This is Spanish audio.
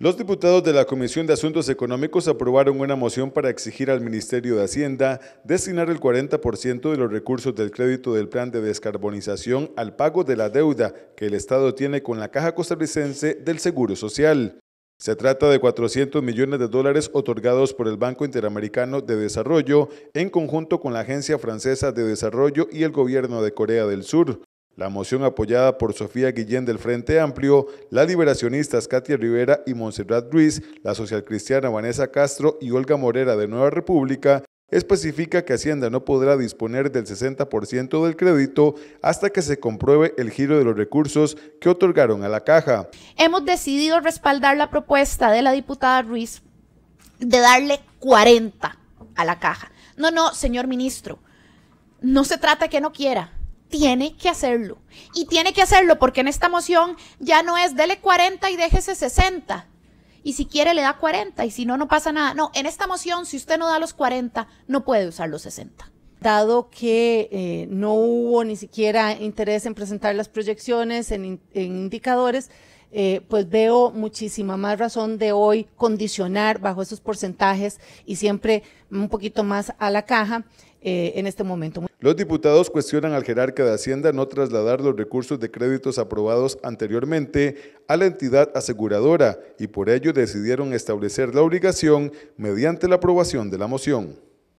Los diputados de la Comisión de Asuntos Económicos aprobaron una moción para exigir al Ministerio de Hacienda destinar el 40% de los recursos del crédito del plan de descarbonización al pago de la deuda que el Estado tiene con la Caja Costarricense del Seguro Social. Se trata de 400 millones de dólares otorgados por el Banco Interamericano de Desarrollo en conjunto con la Agencia Francesa de Desarrollo y el Gobierno de Corea del Sur la moción apoyada por Sofía Guillén del Frente Amplio, las liberacionistas Katia Rivera y Monserrat Ruiz, la socialcristiana Vanessa Castro y Olga Morera de Nueva República, especifica que Hacienda no podrá disponer del 60% del crédito hasta que se compruebe el giro de los recursos que otorgaron a la caja. Hemos decidido respaldar la propuesta de la diputada Ruiz de darle 40 a la caja. No, no, señor ministro, no se trata que no quiera, tiene que hacerlo. Y tiene que hacerlo porque en esta moción ya no es dele 40 y déjese 60. Y si quiere le da 40 y si no, no pasa nada. No, en esta moción, si usted no da los 40, no puede usar los 60. Dado que eh, no hubo ni siquiera interés en presentar las proyecciones, en, indicadores, eh, pues veo muchísima más razón de hoy condicionar bajo esos porcentajes y siempre un poquito más a la caja. Eh, en este momento. Los diputados cuestionan al jerarca de Hacienda no trasladar los recursos de créditos aprobados anteriormente a la entidad aseguradora y por ello decidieron establecer la obligación mediante la aprobación de la moción.